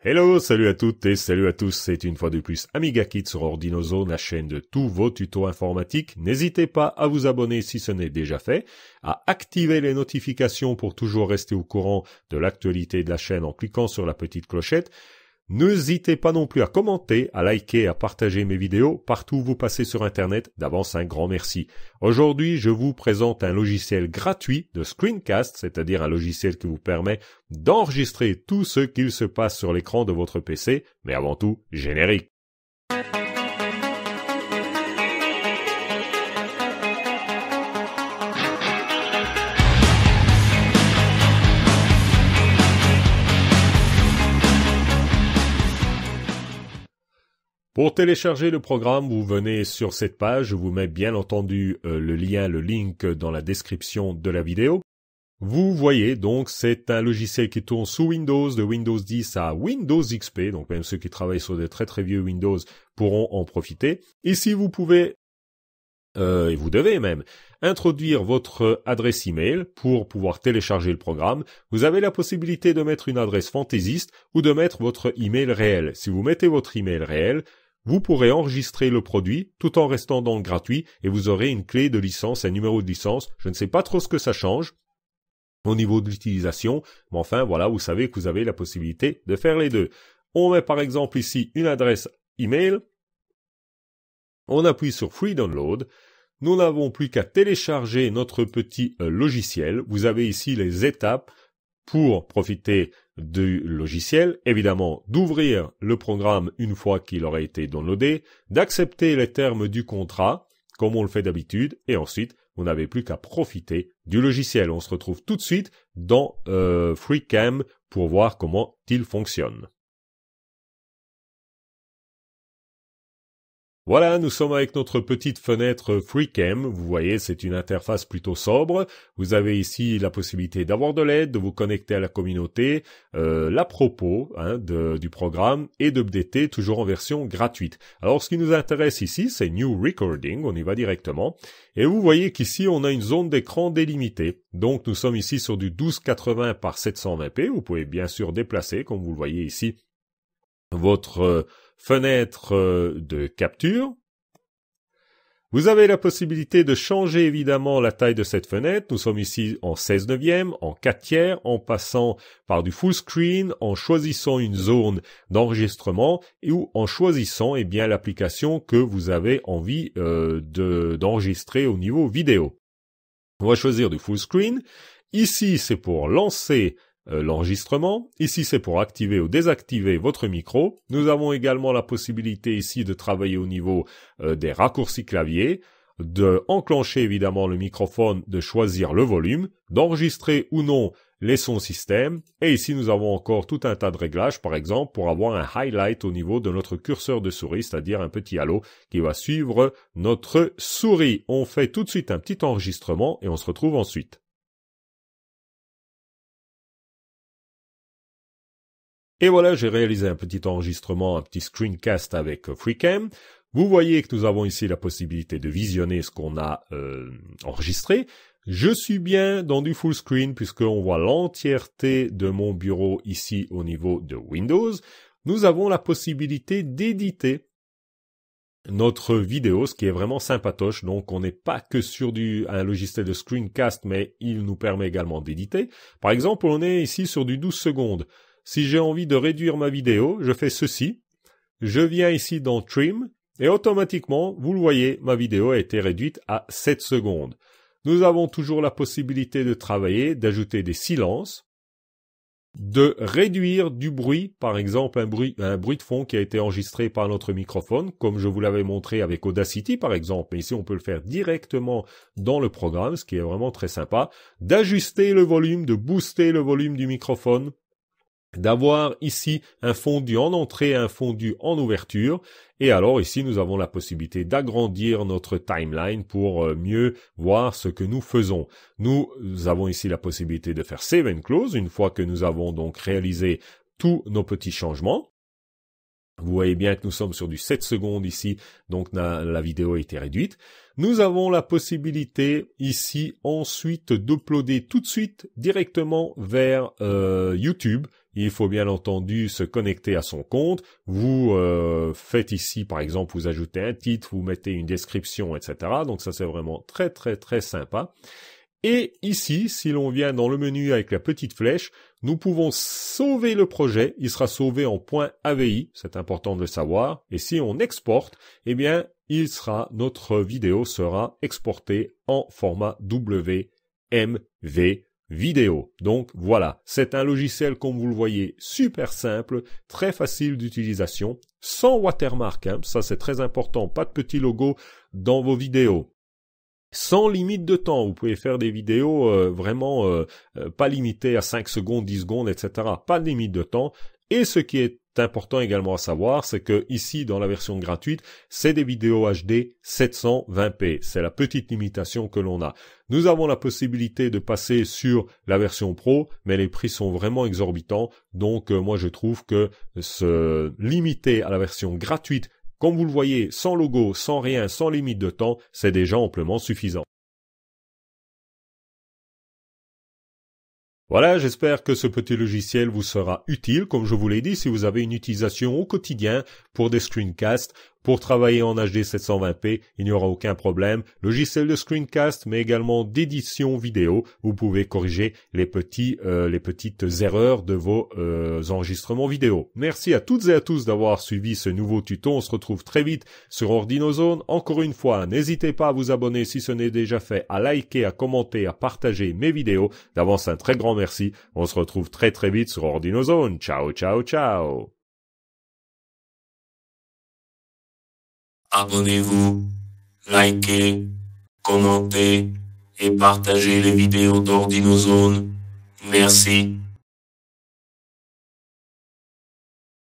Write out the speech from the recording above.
Hello, salut à toutes et salut à tous, c'est une fois de plus Amiga Kids sur Ordinozone, la chaîne de tous vos tutos informatiques. N'hésitez pas à vous abonner si ce n'est déjà fait, à activer les notifications pour toujours rester au courant de l'actualité de la chaîne en cliquant sur la petite clochette, N'hésitez pas non plus à commenter, à liker à partager mes vidéos partout où vous passez sur Internet. D'avance, un grand merci. Aujourd'hui, je vous présente un logiciel gratuit de screencast, c'est-à-dire un logiciel qui vous permet d'enregistrer tout ce qu'il se passe sur l'écran de votre PC, mais avant tout, générique. Pour télécharger le programme, vous venez sur cette page, je vous mets bien entendu euh, le lien, le link dans la description de la vidéo. Vous voyez donc c'est un logiciel qui tourne sous Windows, de Windows 10 à Windows XP, donc même ceux qui travaillent sur des très très vieux Windows pourront en profiter. Ici vous pouvez, euh, et vous devez même, introduire votre adresse email pour pouvoir télécharger le programme. Vous avez la possibilité de mettre une adresse fantaisiste ou de mettre votre email réel. Si vous mettez votre email réel, vous pourrez enregistrer le produit tout en restant dans le gratuit et vous aurez une clé de licence, un numéro de licence. Je ne sais pas trop ce que ça change au niveau de l'utilisation, mais enfin voilà, vous savez que vous avez la possibilité de faire les deux. On met par exemple ici une adresse email. On appuie sur Free Download. Nous n'avons plus qu'à télécharger notre petit euh, logiciel. Vous avez ici les étapes pour profiter du logiciel, évidemment d'ouvrir le programme une fois qu'il aura été downloadé, d'accepter les termes du contrat, comme on le fait d'habitude, et ensuite vous n'avez plus qu'à profiter du logiciel. On se retrouve tout de suite dans euh, FreeCam pour voir comment il fonctionne. Voilà, nous sommes avec notre petite fenêtre FreeCam. Vous voyez, c'est une interface plutôt sobre. Vous avez ici la possibilité d'avoir de l'aide, de vous connecter à la communauté, euh, la propos hein, du programme et d'updater toujours en version gratuite. Alors, ce qui nous intéresse ici, c'est New Recording. On y va directement. Et vous voyez qu'ici, on a une zone d'écran délimitée. Donc, nous sommes ici sur du 1280 par 720p. Vous pouvez bien sûr déplacer, comme vous le voyez ici, votre... Euh, fenêtre euh, de capture. Vous avez la possibilité de changer évidemment la taille de cette fenêtre. Nous sommes ici en 16 neuvième, en 4 tiers, en passant par du full screen, en choisissant une zone d'enregistrement ou en choisissant eh bien l'application que vous avez envie euh, d'enregistrer au niveau vidéo. On va choisir du full screen. Ici, c'est pour lancer euh, l'enregistrement. Ici, c'est pour activer ou désactiver votre micro. Nous avons également la possibilité ici de travailler au niveau euh, des raccourcis clavier, de enclencher évidemment le microphone, de choisir le volume, d'enregistrer ou non les sons système. Et ici, nous avons encore tout un tas de réglages, par exemple, pour avoir un highlight au niveau de notre curseur de souris, c'est-à-dire un petit halo qui va suivre notre souris. On fait tout de suite un petit enregistrement et on se retrouve ensuite. Et voilà, j'ai réalisé un petit enregistrement, un petit screencast avec euh, FreeCam. Vous voyez que nous avons ici la possibilité de visionner ce qu'on a euh, enregistré. Je suis bien dans du full screen puisqu'on voit l'entièreté de mon bureau ici au niveau de Windows. Nous avons la possibilité d'éditer notre vidéo, ce qui est vraiment sympatoche. Donc, on n'est pas que sur du, un logiciel de screencast, mais il nous permet également d'éditer. Par exemple, on est ici sur du 12 secondes. Si j'ai envie de réduire ma vidéo, je fais ceci. Je viens ici dans Trim et automatiquement, vous le voyez, ma vidéo a été réduite à 7 secondes. Nous avons toujours la possibilité de travailler, d'ajouter des silences, de réduire du bruit, par exemple un bruit, un bruit de fond qui a été enregistré par notre microphone, comme je vous l'avais montré avec Audacity par exemple, mais ici on peut le faire directement dans le programme, ce qui est vraiment très sympa, d'ajuster le volume, de booster le volume du microphone, d'avoir ici un fondu en entrée, un fondu en ouverture. Et alors ici, nous avons la possibilité d'agrandir notre timeline pour euh, mieux voir ce que nous faisons. Nous avons ici la possibilité de faire save and close une fois que nous avons donc réalisé tous nos petits changements. Vous voyez bien que nous sommes sur du 7 secondes ici, donc la, vidéo a été réduite. Nous avons la possibilité ici ensuite d'uploader tout de suite directement vers euh, YouTube il faut bien entendu se connecter à son compte. Vous euh, faites ici, par exemple, vous ajoutez un titre, vous mettez une description, etc. Donc ça, c'est vraiment très, très, très sympa. Et ici, si l'on vient dans le menu avec la petite flèche, nous pouvons sauver le projet. Il sera sauvé en point AVI. C'est important de le savoir. Et si on exporte, eh bien, il sera, notre vidéo sera exportée en format WMV vidéo. Donc voilà, c'est un logiciel comme vous le voyez super simple, très facile d'utilisation, sans watermark, hein. ça c'est très important, pas de petit logo dans vos vidéos. Sans limite de temps, vous pouvez faire des vidéos euh, vraiment euh, euh, pas limitées à 5 secondes, 10 secondes, etc. Pas de limite de temps, et ce qui est important également à savoir, c'est que ici, dans la version gratuite, c'est des vidéos HD 720p. C'est la petite limitation que l'on a. Nous avons la possibilité de passer sur la version pro, mais les prix sont vraiment exorbitants. Donc, euh, moi, je trouve que se limiter à la version gratuite, comme vous le voyez, sans logo, sans rien, sans limite de temps, c'est déjà amplement suffisant. Voilà, j'espère que ce petit logiciel vous sera utile, comme je vous l'ai dit, si vous avez une utilisation au quotidien pour des screencasts pour travailler en HD 720p, il n'y aura aucun problème. Logiciel de screencast, mais également d'édition vidéo. Vous pouvez corriger les petits, euh, les petites erreurs de vos euh, enregistrements vidéo. Merci à toutes et à tous d'avoir suivi ce nouveau tuto. On se retrouve très vite sur Ordinozone. Encore une fois, n'hésitez pas à vous abonner si ce n'est déjà fait, à liker, à commenter, à partager mes vidéos. D'avance, un très grand merci. On se retrouve très très vite sur Ordinozone. Ciao, ciao, ciao. Abonnez-vous, likez, commentez et partagez les vidéos d'Ordinozone. Merci.